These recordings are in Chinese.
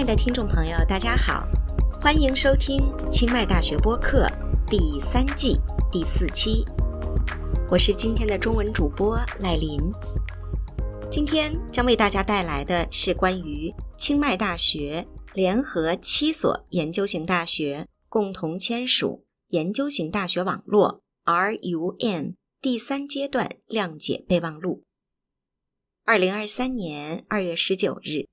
亲爱的听众朋友，大家好，欢迎收听清迈大学播客第三季第四期，我是今天的中文主播赖琳。今天将为大家带来的是关于清迈大学联合七所研究型大学共同签署研究型大学网络 （RUN） 第三阶段谅解备忘录，二零二三年二月十九日。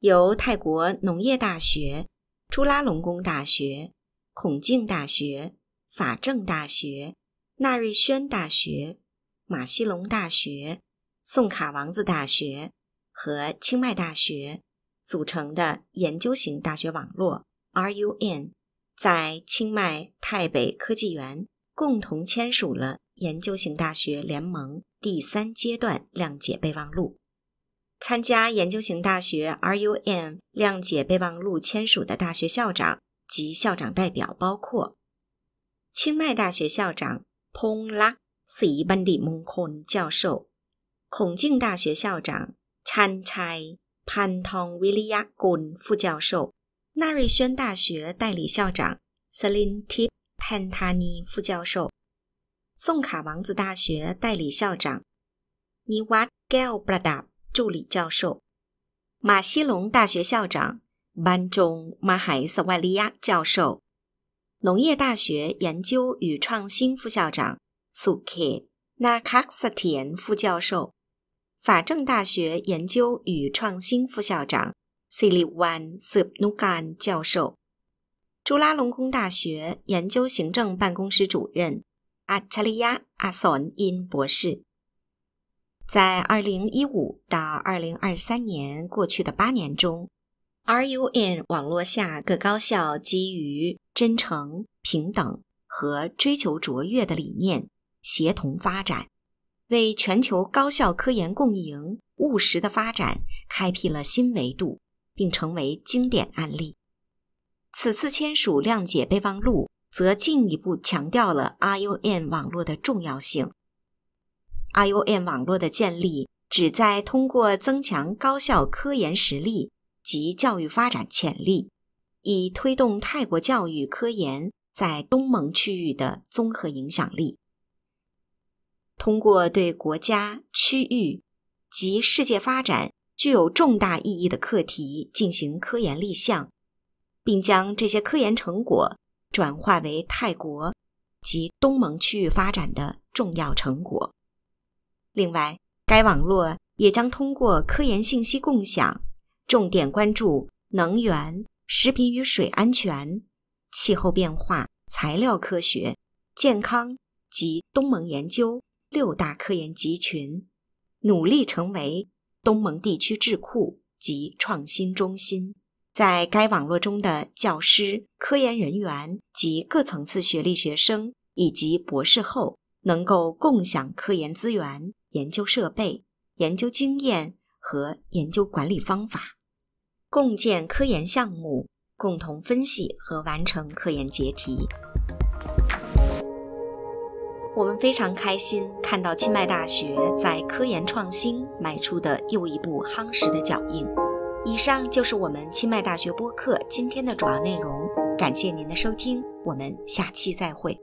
由泰国农业大学、朱拉隆功大学、孔敬大学、法政大学、纳瑞宣大学、马西隆大学、宋卡王子大学和清迈大学组成的研究型大学网络 （RUN） 在清迈泰北科技园共同签署了研究型大学联盟第三阶段谅解备忘录。参加研究型大学 RUM 谅解备忘录签署的大学校长及校长代表包括：清迈大学校长 Ponglak s i b a n d i t m o n k o n 教授、孔敬大学校长 Chanchai p a n t o a w i l l i a g u n 副教授、纳瑞宣大学代理校长 s e l i n t i p p a n t a n i 副教授、宋卡王子大学代理校长 Niwat Gelbradap。助理教授，马西龙大学校长班中马海萨万利亚教授，农业大学研究与创新副校长苏 K，纳卡萨提恩副教授，法政大学研究与创新副校长西 n 万斯努 n 教授，朱拉隆功大学研究行政办公室主任阿查利亚阿索因博士。在2015到2023年过去的八年中，RUN 网络下各高校基于真诚、平等和追求卓越的理念协同发展，为全球高校科研共赢务实的发展开辟了新维度，并成为经典案例。此次签署谅解备忘录，则进一步强调了 RUN 网络的重要性。i o n 网络的建立旨在通过增强高校科研实力及教育发展潜力，以推动泰国教育科研在东盟区域的综合影响力。通过对国家、区域及世界发展具有重大意义的课题进行科研立项，并将这些科研成果转化为泰国及东盟区域发展的重要成果。另外，该网络也将通过科研信息共享，重点关注能源、食品与水安全、气候变化、材料科学、健康及东盟研究六大科研集群，努力成为东盟地区智库及创新中心。在该网络中的教师、科研人员及各层次学历学生以及博士后。能够共享科研资源、研究设备、研究经验和研究管理方法，共建科研项目，共同分析和完成科研结题。我们非常开心看到清迈大学在科研创新迈出的又一步夯实的脚印。以上就是我们清迈大学播客今天的主要内容，感谢您的收听，我们下期再会。